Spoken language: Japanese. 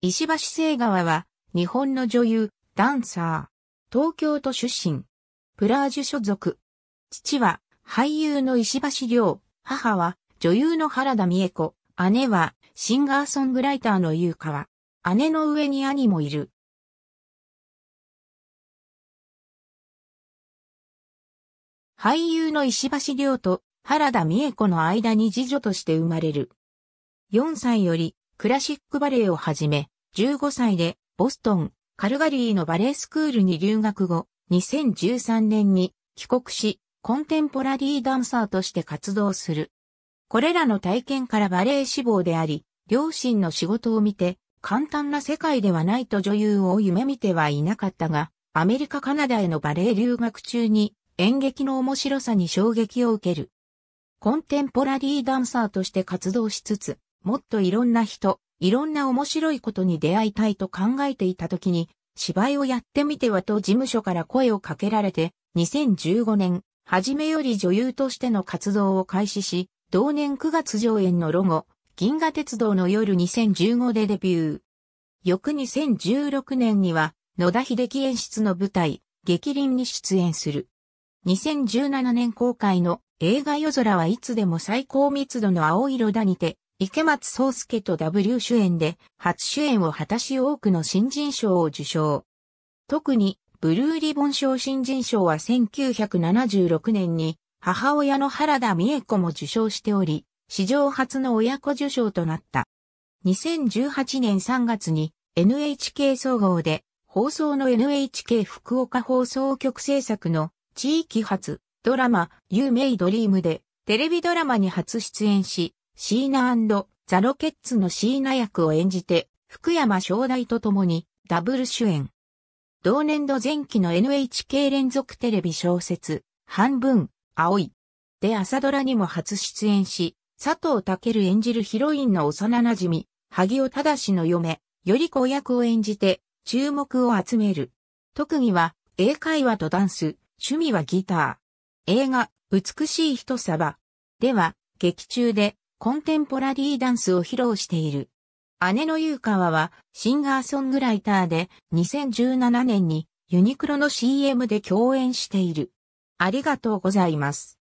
石橋聖川は、日本の女優、ダンサー、東京都出身、プラージュ所属。父は、俳優の石橋亮、母は、女優の原田美恵子、姉は、シンガーソングライターの優香は、姉の上に兄もいる。俳優の石橋亮と原田美恵子の間に次女として生まれる。4歳よりクラシックバレエをはじめ、15歳でボストン、カルガリーのバレエスクールに留学後、2013年に帰国し、コンテンポラリーダンサーとして活動する。これらの体験からバレエ志望であり、両親の仕事を見て、簡単な世界ではないと女優を夢見てはいなかったが、アメリカカナダへのバレエ留学中に演劇の面白さに衝撃を受ける。コンテンポラリーダンサーとして活動しつつ、もっといろんな人、いろんな面白いことに出会いたいと考えていた時に、芝居をやってみてはと事務所から声をかけられて、2015年、初めより女優としての活動を開始し、同年9月上演のロゴ、銀河鉄道の夜2015でデビュー。翌2016年には、野田秀樹演出の舞台、激輪に出演する。2017年公開の映画夜空はいつでも最高密度の青色だにて、池松壮介と W 主演で初主演を果たし多くの新人賞を受賞。特にブルーリボン賞新人賞は1976年に母親の原田美恵子も受賞しており、史上初の親子受賞となった。2018年3月に NHK 総合で放送の NHK 福岡放送局制作の地域発ドラマ u May Dream でテレビドラマに初出演し、シーナザ・ロケッツのシーナ役を演じて、福山正大と共にダブル主演。同年度前期の NHK 連続テレビ小説、半分、青い。で朝ドラにも初出演し、佐藤健演じるヒロインの幼馴染萩尾忠の嫁、より子役を演じて、注目を集める。特技は、英会話とダンス、趣味はギター。映画、美しい人様。では、劇中で、コンテンポラリーダンスを披露している。姉の優川はシンガーソングライターで2017年にユニクロの CM で共演している。ありがとうございます。